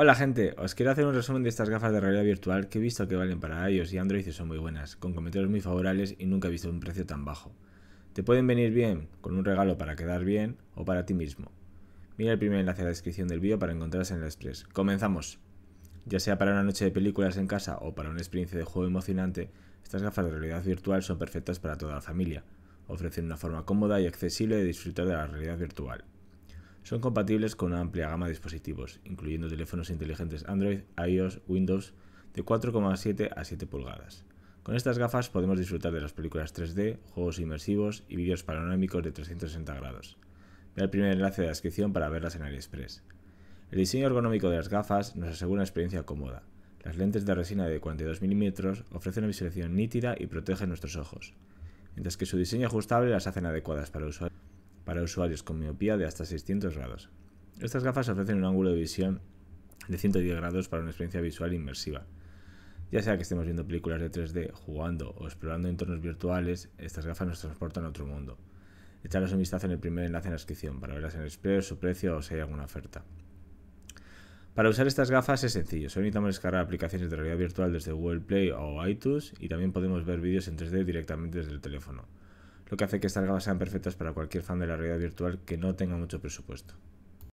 Hola gente, os quiero hacer un resumen de estas gafas de realidad virtual que he visto que valen para iOS y Android y son muy buenas, con comentarios muy favorables y nunca he visto un precio tan bajo. Te pueden venir bien con un regalo para quedar bien o para ti mismo. Mira el primer enlace a la descripción del vídeo para encontrarse en el Express. ¡Comenzamos! Ya sea para una noche de películas en casa o para una experiencia de juego emocionante, estas gafas de realidad virtual son perfectas para toda la familia. Ofrecen una forma cómoda y accesible de disfrutar de la realidad virtual. Son compatibles con una amplia gama de dispositivos, incluyendo teléfonos inteligentes Android, iOS, Windows, de 4,7 a 7 pulgadas. Con estas gafas podemos disfrutar de las películas 3D, juegos inmersivos y vídeos panorámicos de 360 grados. Ve al primer enlace de la descripción para verlas en AliExpress. El diseño ergonómico de las gafas nos asegura una experiencia cómoda. Las lentes de resina de 42 mm ofrecen una visualización nítida y protegen nuestros ojos, mientras que su diseño ajustable las hacen adecuadas para el usuario para usuarios con miopía de hasta 600 grados. Estas gafas ofrecen un ángulo de visión de 110 grados para una experiencia visual inmersiva. Ya sea que estemos viendo películas de 3D, jugando o explorando entornos virtuales, estas gafas nos transportan a otro mundo. Echaros un vistazo en el primer enlace en la descripción para verlas en el express, su precio o si hay alguna oferta. Para usar estas gafas es sencillo, solo necesitamos descargar aplicaciones de realidad virtual desde Google Play o iTunes y también podemos ver vídeos en 3D directamente desde el teléfono lo que hace que estas gafas sean perfectas para cualquier fan de la realidad virtual que no tenga mucho presupuesto.